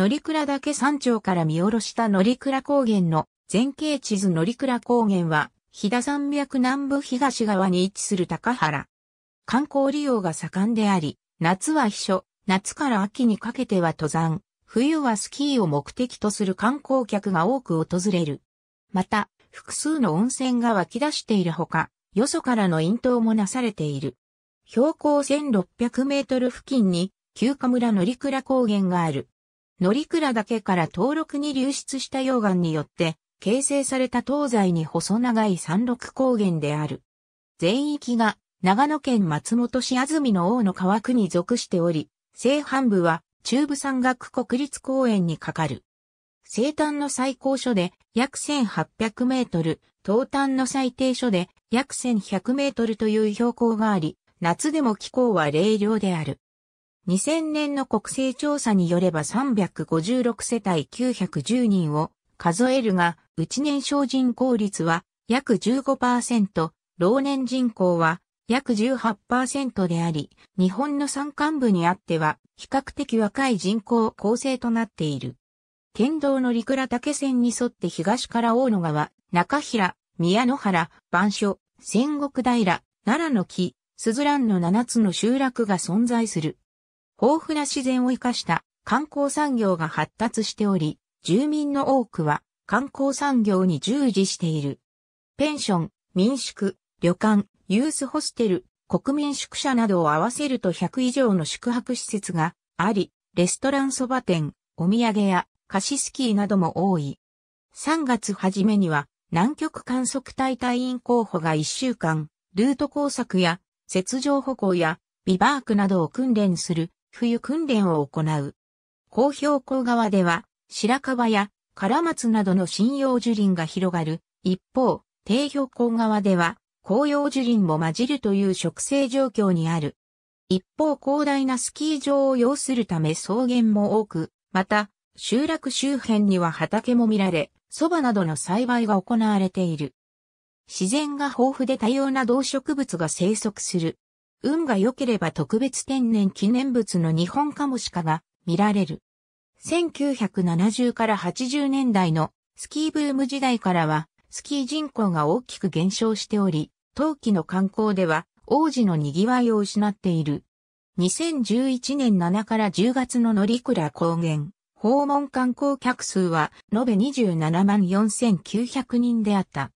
乗倉岳山頂から見下ろした乗倉高原の前景地図乗倉高原は、飛騨山脈南部東側に位置する高原。観光利用が盛んであり、夏は秘書、夏から秋にかけては登山、冬はスキーを目的とする観光客が多く訪れる。また、複数の温泉が湧き出しているほか、よそからの引導もなされている。標高1600メートル付近に、休暇村乗倉高原がある。乗倉岳から登録に流出した溶岩によって形成された東西に細長い山麓高原である。全域が長野県松本市安住の大野川区に属しており、西半部は中部山岳国立公園にかかる。西端の最高所で約1800メートル、東端の最低所で約1100メートルという標高があり、夏でも気候は冷涼である。2000年の国勢調査によれば356世帯910人を数えるが、内年少人口率は約15%、老年人口は約18%であり、日本の山間部にあっては比較的若い人口構成となっている。県道の陸倉岳線に沿って東から大野川、中平、宮野原、番所、戦国平、奈良の木、鈴蘭の7つの集落が存在する。豊富な自然を生かした観光産業が発達しており、住民の多くは観光産業に従事している。ペンション、民宿、旅館、ユースホステル、国民宿舎などを合わせると100以上の宿泊施設があり、レストランそば店、お土産屋、菓子スキーなども多い。3月初めには南極観測隊隊員候補が1週間、ルート工作や雪上歩行やビバークなどを訓練する冬訓練を行う。高標高側では、白樺や唐松などの針葉樹林が広がる。一方、低標高側では、紅葉樹林も混じるという植生状況にある。一方広大なスキー場を要するため草原も多く、また、集落周辺には畑も見られ、蕎麦などの栽培が行われている。自然が豊富で多様な動植物が生息する。運が良ければ特別天然記念物の日本カモシカが見られる。1970から80年代のスキーブーム時代からはスキー人口が大きく減少しており、冬季の観光では王子の賑わいを失っている。2011年7から10月の乗鞍高原、訪問観光客数は延べ27万4900人であった。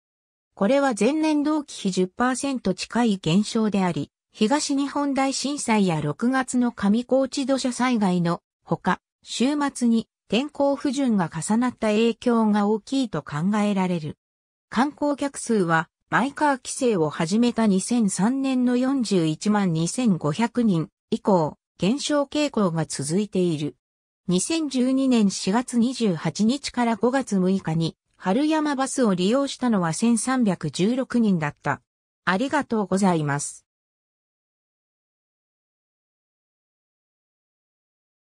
これは前年同期比10%近い減少であり、東日本大震災や6月の上高地土砂災害のほか、週末に天候不順が重なった影響が大きいと考えられる。観光客数はマイカー規制を始めた2003年の41万2500人以降、減少傾向が続いている。2012年4月28日から5月6日に、春山バスを利用したのは1316人だった。ありがとうございます。